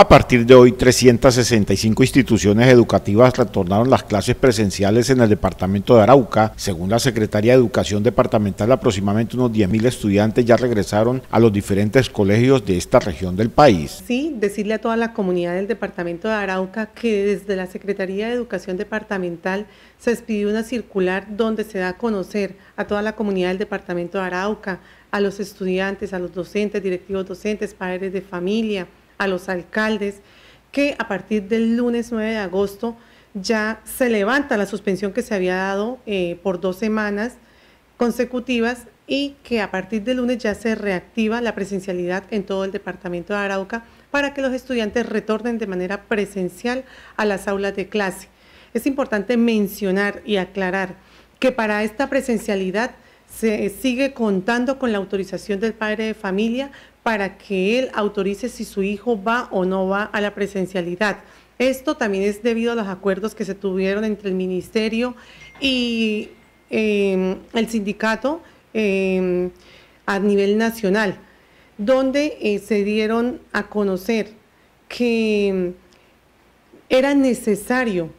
A partir de hoy, 365 instituciones educativas retornaron las clases presenciales en el departamento de Arauca. Según la Secretaría de Educación Departamental, aproximadamente unos 10.000 estudiantes ya regresaron a los diferentes colegios de esta región del país. Sí, decirle a toda la comunidad del departamento de Arauca que desde la Secretaría de Educación Departamental se expidió una circular donde se da a conocer a toda la comunidad del departamento de Arauca, a los estudiantes, a los docentes, directivos docentes, padres de familia, a los alcaldes que a partir del lunes 9 de agosto ya se levanta la suspensión que se había dado eh, por dos semanas consecutivas y que a partir del lunes ya se reactiva la presencialidad en todo el departamento de Arauca para que los estudiantes retornen de manera presencial a las aulas de clase. Es importante mencionar y aclarar que para esta presencialidad se sigue contando con la autorización del padre de familia, para que él autorice si su hijo va o no va a la presencialidad. Esto también es debido a los acuerdos que se tuvieron entre el ministerio y em, el sindicato em, a nivel nacional, donde eh, se dieron a conocer que em, era necesario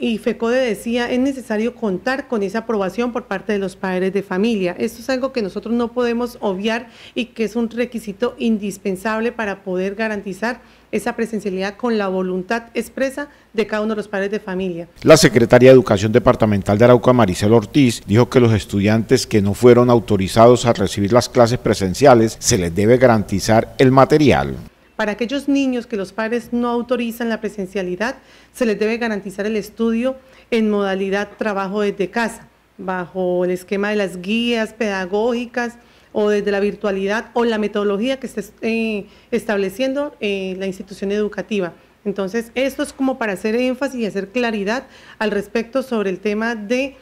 y FECODE decía, es necesario contar con esa aprobación por parte de los padres de familia. Esto es algo que nosotros no podemos obviar y que es un requisito indispensable para poder garantizar esa presencialidad con la voluntad expresa de cada uno de los padres de familia. La secretaria de Educación Departamental de Arauca, Maricel Ortiz, dijo que los estudiantes que no fueron autorizados a recibir las clases presenciales se les debe garantizar el material. Para aquellos niños que los padres no autorizan la presencialidad, se les debe garantizar el estudio en modalidad trabajo desde casa, bajo el esquema de las guías pedagógicas o desde la virtualidad o la metodología que esté eh, estableciendo eh, la institución educativa. Entonces, esto es como para hacer énfasis y hacer claridad al respecto sobre el tema de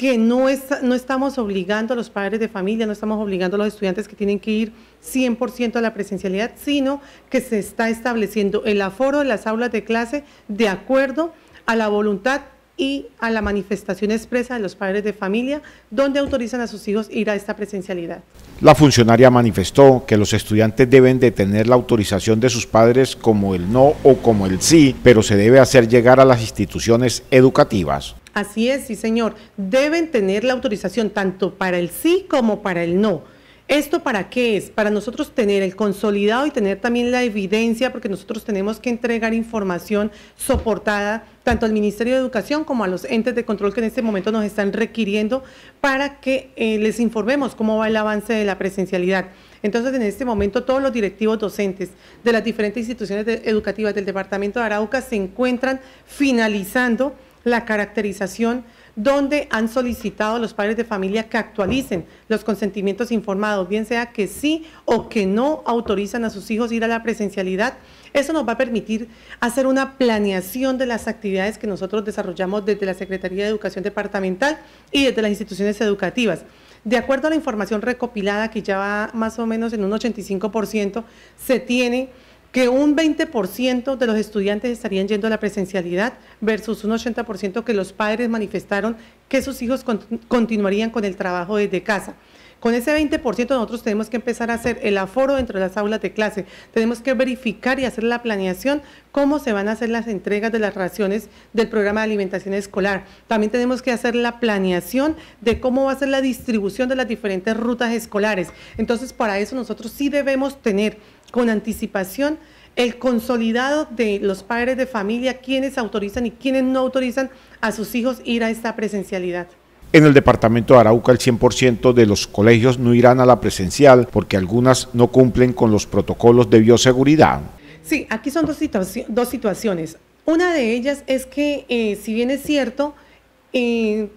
que no, está, no estamos obligando a los padres de familia, no estamos obligando a los estudiantes que tienen que ir 100% a la presencialidad, sino que se está estableciendo el aforo de las aulas de clase de acuerdo a la voluntad y a la manifestación expresa de los padres de familia, donde autorizan a sus hijos ir a esta presencialidad. La funcionaria manifestó que los estudiantes deben de tener la autorización de sus padres como el no o como el sí, pero se debe hacer llegar a las instituciones educativas. Así es, sí señor, deben tener la autorización tanto para el sí como para el no ¿Esto para qué es? Para nosotros tener el consolidado y tener también la evidencia, porque nosotros tenemos que entregar información soportada tanto al Ministerio de Educación como a los entes de control que en este momento nos están requiriendo para que eh, les informemos cómo va el avance de la presencialidad. Entonces, en este momento, todos los directivos docentes de las diferentes instituciones educativas del Departamento de Arauca se encuentran finalizando la caracterización donde han solicitado a los padres de familia que actualicen los consentimientos informados, bien sea que sí o que no autorizan a sus hijos ir a la presencialidad. Eso nos va a permitir hacer una planeación de las actividades que nosotros desarrollamos desde la Secretaría de Educación Departamental y desde las instituciones educativas. De acuerdo a la información recopilada, que ya va más o menos en un 85%, se tiene que un 20% de los estudiantes estarían yendo a la presencialidad versus un 80% que los padres manifestaron que sus hijos continuarían con el trabajo desde casa. Con ese 20% nosotros tenemos que empezar a hacer el aforo dentro de las aulas de clase. Tenemos que verificar y hacer la planeación cómo se van a hacer las entregas de las raciones del programa de alimentación escolar. También tenemos que hacer la planeación de cómo va a ser la distribución de las diferentes rutas escolares. Entonces, para eso nosotros sí debemos tener con anticipación el consolidado de los padres de familia, quienes autorizan y quienes no autorizan a sus hijos ir a esta presencialidad. En el departamento de Arauca el 100% de los colegios no irán a la presencial porque algunas no cumplen con los protocolos de bioseguridad. Sí, aquí son dos, situaciones. Una de ellas es que eh, si bien es cierto, eh,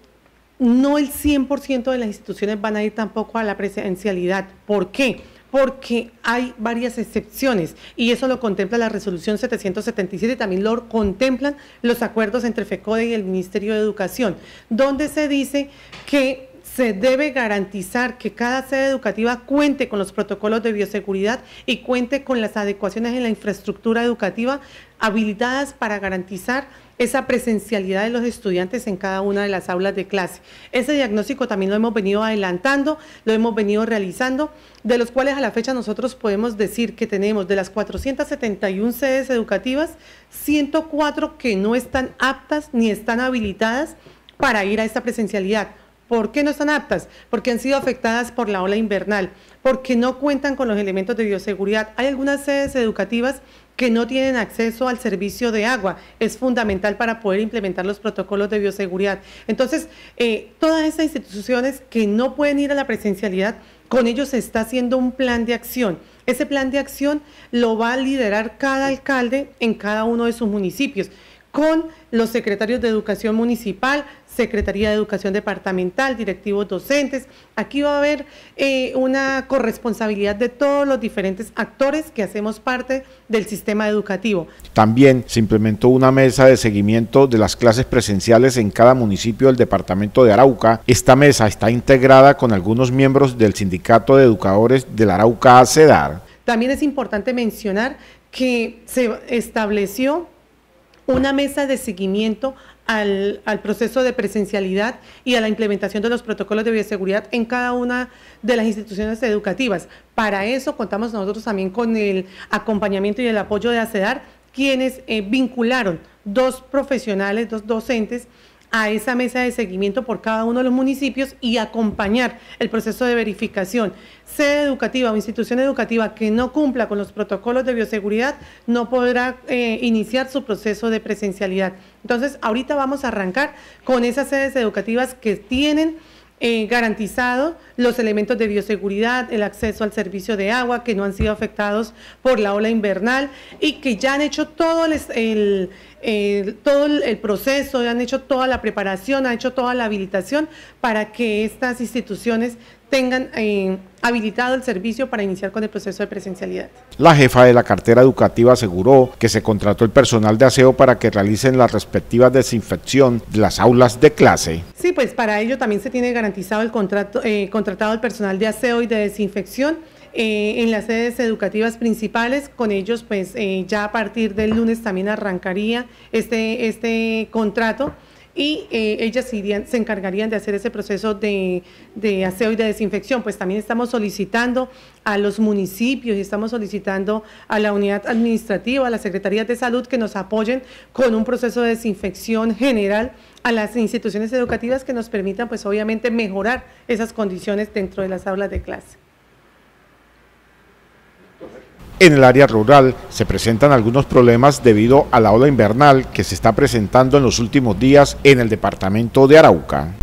no el 100% de las instituciones van a ir tampoco a la presencialidad. ¿Por qué? porque hay varias excepciones y eso lo contempla la resolución 777 y también lo contemplan los acuerdos entre FECODE y el Ministerio de Educación, donde se dice que se debe garantizar que cada sede educativa cuente con los protocolos de bioseguridad y cuente con las adecuaciones en la infraestructura educativa habilitadas para garantizar esa presencialidad de los estudiantes en cada una de las aulas de clase. Ese diagnóstico también lo hemos venido adelantando, lo hemos venido realizando, de los cuales a la fecha nosotros podemos decir que tenemos de las 471 sedes educativas, 104 que no están aptas ni están habilitadas para ir a esta presencialidad ¿Por qué no están aptas? Porque han sido afectadas por la ola invernal, porque no cuentan con los elementos de bioseguridad. Hay algunas sedes educativas que no tienen acceso al servicio de agua. Es fundamental para poder implementar los protocolos de bioseguridad. Entonces, eh, todas estas instituciones que no pueden ir a la presencialidad, con ellos se está haciendo un plan de acción. Ese plan de acción lo va a liderar cada alcalde en cada uno de sus municipios, con los secretarios de educación municipal, Secretaría de Educación Departamental, directivos docentes. Aquí va a haber eh, una corresponsabilidad de todos los diferentes actores que hacemos parte del sistema educativo. También se implementó una mesa de seguimiento de las clases presenciales en cada municipio del departamento de Arauca. Esta mesa está integrada con algunos miembros del Sindicato de Educadores del Arauca CEDAR. También es importante mencionar que se estableció una mesa de seguimiento al, al, proceso de presencialidad y a la implementación de los protocolos de bioseguridad en cada una de las instituciones educativas. Para eso contamos nosotros también con el acompañamiento y el apoyo de ACEDAR, quienes eh, vincularon dos profesionales, dos docentes a esa mesa de seguimiento por cada uno de los municipios y acompañar el proceso de verificación. Sede educativa o institución educativa que no cumpla con los protocolos de bioseguridad no podrá eh, iniciar su proceso de presencialidad. Entonces, ahorita vamos a arrancar con esas sedes educativas que tienen eh, garantizado los elementos de bioseguridad, el acceso al servicio de agua, que no han sido afectados por la ola invernal y que ya han hecho todo el, todo el proceso, han hecho toda la preparación, han hecho toda la habilitación para que estas instituciones tengan eh, habilitado el servicio para iniciar con el proceso de presencialidad. La jefa de la cartera educativa aseguró que se contrató el personal de aseo para que realicen la respectiva desinfección de las aulas de clase. Sí, pues para ello también se tiene garantizado el contrato, eh, contratado el personal de aseo y de desinfección. Eh, en las sedes educativas principales. Con ellos, pues ya a partir del lunes también arrancaría este, este contrato y eh, ellas se encargarían de hacer ese proceso de, de, aseo y de desinfección. Pues también estamos solicitando a los municipios y estamos solicitando a la unidad administrativa, a la Secretaría de Salud que nos apoyen con un proceso de desinfección general a las instituciones educativas que nos permitan pues obviamente mejorar esas condiciones dentro de las aulas de clase. En el área rural se presentan algunos problemas debido a la ola invernal que se está presentando en los últimos días en el departamento de Arauca.